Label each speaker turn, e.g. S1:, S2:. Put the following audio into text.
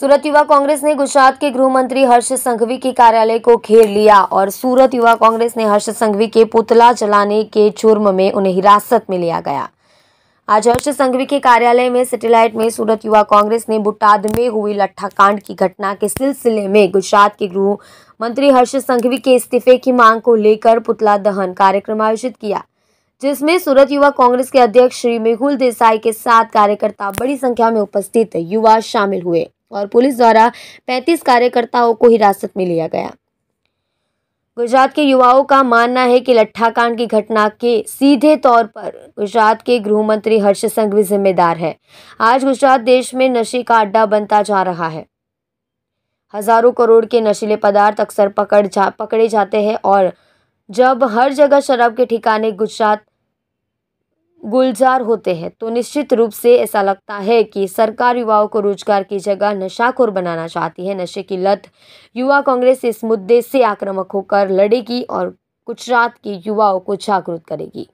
S1: सूरत युवा कांग्रेस ने गुजरात के गृह मंत्री हर्ष संघवी के कार्यालय को घेर लिया और सूरत युवा कांग्रेस ने हर्ष संघवी के पुतला जलाने के जुर्म में उन्हें हिरासत में लिया गया आज हर्ष संघवी के कार्यालय में सेटेलाइट में सूरत युवा कांग्रेस ने बुटाद में हुई लट्ठाकांड की घटना के सिलसिले में गुजरात के गृह मंत्री हर्ष संघवी के इस्तीफे की मांग को लेकर पुतला दहन कार्यक्रम आयोजित किया जिसमें सूरत युवा कांग्रेस के अध्यक्ष श्री मेहुल देसाई के साथ कार्यकर्ता बड़ी संख्या में उपस्थित युवा शामिल हुए और पुलिस द्वारा 35 कार्यकर्ताओं को हिरासत में लिया गया गुजरात के युवाओं का मानना है कि लट्ठाकांड की घटना के सीधे तौर पर गुजरात के गृह मंत्री हर्ष संघवी जिम्मेदार है आज गुजरात देश में नशे का अड्डा बनता जा रहा है हजारों करोड़ के नशीले पदार्थ अक्सर पकड़ जा पकड़े जाते हैं और जब हर जगह शराब के ठिकाने गुजरात गुलजार होते हैं तो निश्चित रूप से ऐसा लगता है कि सरकार युवाओं को रोजगार की जगह नशाखोर बनाना चाहती है नशे की लत युवा कांग्रेस इस मुद्दे से आक्रामक होकर लड़ेगी और गुजरात के युवाओं को जागरूक करेगी